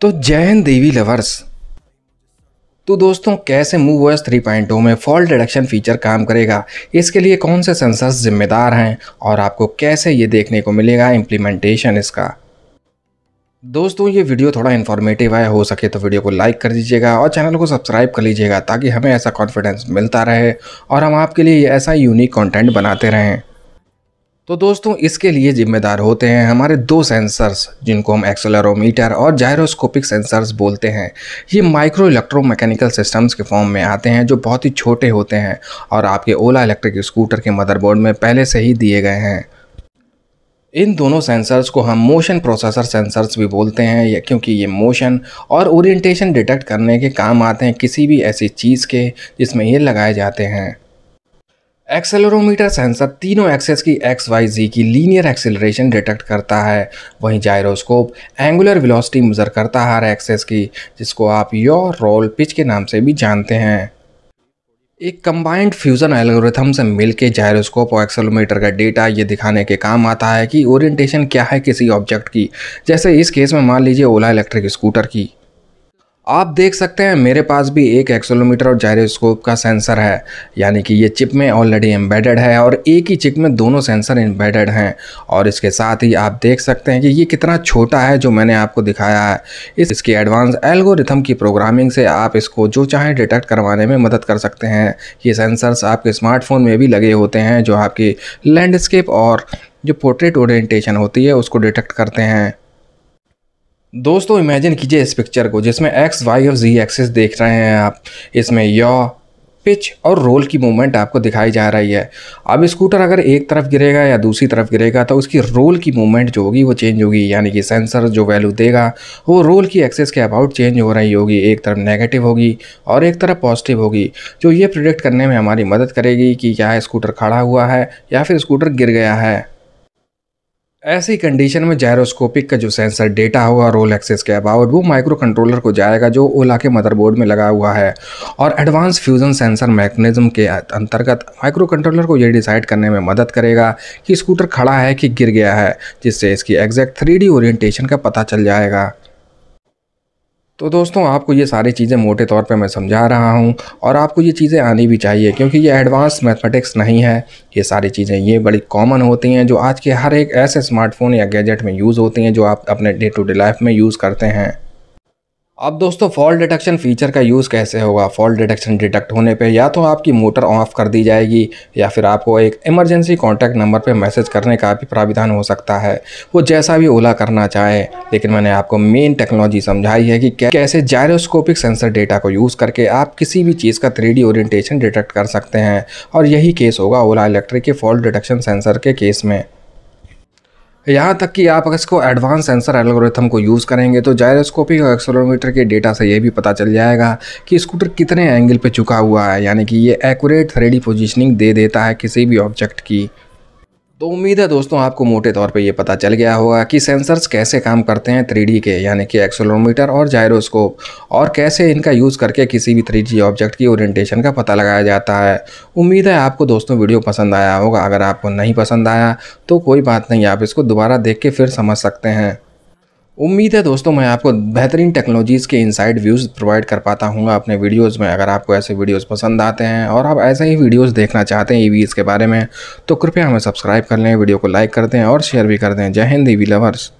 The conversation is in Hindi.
तो जय हिंद देवी लवर्स तो दोस्तों कैसे मूव ओएस 3.2 में फॉल्ट डिडक्शन फीचर काम करेगा इसके लिए कौन से सेंसर्स जिम्मेदार हैं और आपको कैसे ये देखने को मिलेगा इम्प्लीमेंटेशन इसका दोस्तों ये वीडियो थोड़ा इन्फॉर्मेटिव है हो सके तो वीडियो को लाइक कर दीजिएगा और चैनल को सब्सक्राइब कर लीजिएगा ताकि हमें ऐसा कॉन्फिडेंस मिलता रहे और हम आपके लिए ऐसा यूनिक कॉन्टेंट बनाते रहें तो दोस्तों इसके लिए जिम्मेदार होते हैं हमारे दो सेंसर्स जिनको हम एक्सेलरोमीटर और जायरोस्कोपिक सेंसर्स बोलते हैं ये माइक्रो इलेक्ट्रो मैकेनिकल सिस्टम्स के फॉर्म में आते हैं जो बहुत ही छोटे होते हैं और आपके ओला इलेक्ट्रिक स्कूटर के मदरबोर्ड में पहले से ही दिए गए हैं इन दोनों सेंसर्स को हम मोशन प्रोसेसर सेंसर्स भी बोलते हैं क्योंकि ये मोशन और ओरिएंटेशन डिटेक्ट करने के काम आते हैं किसी भी ऐसी चीज़ के जिसमें ये लगाए जाते हैं एक्सेलरोमीटर सेंसर तीनों एक्सेस की एक्स वाई जी की लीनियर एक्सेलरेशन डिटेक्ट करता है वहीं जायरोस्कोप एंगुलर वेलोसिटी मेज़र करता है हर एक्सेस की जिसको आप योर रोल पिच के नाम से भी जानते हैं एक कंबाइंड फ्यूज़न एल्गोरिथम से मिलके जायरोस्कोप और एक्सेलोमीटर का डेटा ये दिखाने के काम आता है कि ओरिएंटेशन क्या है किसी ऑब्जेक्ट की जैसे इस केस में मान लीजिए ओला इलेक्ट्रिक स्कूटर की आप देख सकते हैं मेरे पास भी एक एक्सोलोमीटर और जायरोस्कोप का सेंसर है यानी कि ये चिप में ऑलरेडी एम्बेडेड है और एक ही चिप में दोनों सेंसर एम्बेडेड हैं और इसके साथ ही आप देख सकते हैं कि ये कितना छोटा है जो मैंने आपको दिखाया है इस इसकी एडवांस एल्गोरिथम की प्रोग्रामिंग से आप इसको जो चाहें डिटेक्ट करवाने में मदद कर सकते हैं ये सेंसर्स आपके स्मार्टफोन में भी लगे होते हैं जो आपकी लैंडस्केप और जो पोर्ट्रेट ओरिएंटेशन होती है उसको डिटेक्ट करते हैं दोस्तों इमेजिन कीजिए इस पिक्चर को जिसमें एक्स वाई और जी एक्सेस देख रहे हैं आप इसमें यो पिच और रोल की मूवमेंट आपको दिखाई जा रही है अब स्कूटर अगर एक तरफ गिरेगा या दूसरी तरफ गिरेगा तो उसकी रोल की मूवमेंट जो होगी वो चेंज होगी यानी कि सेंसर जो वैल्यू देगा वो रोल की एक्सेस के अबाउट चेंज हो रही होगी एक तरफ नेगेटिव होगी और एक तरफ पॉजिटिव होगी जो ये प्रिडिक्ट करने में हमारी मदद करेगी कि क्या स्कूटर खड़ा हुआ है या फिर स्कूटर गिर गया है ऐसी कंडीशन में जायरोस्कोपिक का जो सेंसर डेटा होगा रोल एक्सेस के अबाउट वो माइक्रो कंट्रोलर को जाएगा जो ओला के मदरबोर्ड में लगा हुआ है और एडवांस फ्यूज़न सेंसर मैकेनिज्म के अंतर्गत माइक्रो कंट्रोलर को ये डिसाइड करने में मदद करेगा कि स्कूटर खड़ा है कि गिर गया है जिससे इसकी एग्जैक्ट थ्री डी ओरिएंटेशन का पता चल जाएगा तो दोस्तों आपको ये सारी चीज़ें मोटे तौर पे मैं समझा रहा हूँ और आपको ये चीज़ें आनी भी चाहिए क्योंकि ये एडवांस मैथमेटिक्स नहीं है ये सारी चीज़ें ये बड़ी कॉमन होती हैं जो आज के हर एक ऐसे स्मार्टफोन या गैजेट में यूज़ होती हैं जो आप अपने डे टू डे लाइफ में यूज़ करते हैं अब दोस्तों फॉल्ट डिटेक्शन फीचर का यूज़ कैसे होगा फॉल्ट डिटेक्शन डिटेक्ट होने पे या तो आपकी मोटर ऑफ कर दी जाएगी या फिर आपको एक इमरजेंसी कॉन्टैक्ट नंबर पे मैसेज करने का भी प्राविधान हो सकता है वो जैसा भी ओला करना चाहे लेकिन मैंने आपको मेन टेक्नोलॉजी समझाई है कि कैसे जायरोस्कोपिक सेंसर डेटा को यूज़ करके आप किसी भी चीज़ का थ्री ओरिएंटेशन डिटेक्ट कर सकते हैं और यही केस होगा ओला इलेक्ट्रिक के फॉल्ट डिटेक्शन सेंसर के केस में यहाँ तक कि आप अगर इसको एडवांस सेंसर एल्गोरिथम को यूज़ करेंगे तो जायरोस्कोपिक और एक्सोलोमीटर के डेटा से ये भी पता चल जाएगा कि स्कूटर कितने एंगल पे चुका हुआ है यानी कि ये एक्यूरेट थ्रेडी पोजिशनिंग दे देता है किसी भी ऑब्जेक्ट की तो उम्मीद है दोस्तों आपको मोटे तौर पे ये पता चल गया होगा कि सेंसर्स कैसे काम करते हैं थ्री के यानी कि एक्सोलोमीटर और जायरोस्कोप और कैसे इनका यूज़ करके किसी भी थ्री ऑब्जेक्ट की ओरिएंटेशन का पता लगाया जाता है उम्मीद है आपको दोस्तों वीडियो पसंद आया होगा अगर आपको नहीं पसंद आया तो कोई बात नहीं आप इसको दोबारा देख के फिर समझ सकते हैं उम्मीद है दोस्तों मैं आपको बेहतरीन टेक्नोलॉजीज़ के इनसाइड व्यूज़ प्रोवाइड कर पाता हूँ अपने वीडियोस में अगर आपको ऐसे वीडियोस पसंद आते हैं और आप ऐसे ही वीडियोस देखना चाहते हैं ईवीज़ के बारे में तो कृपया हमें सब्सक्राइब कर लें वीडियो को लाइक कर दें और शेयर भी कर दें जय हिंद ईवी लवर्स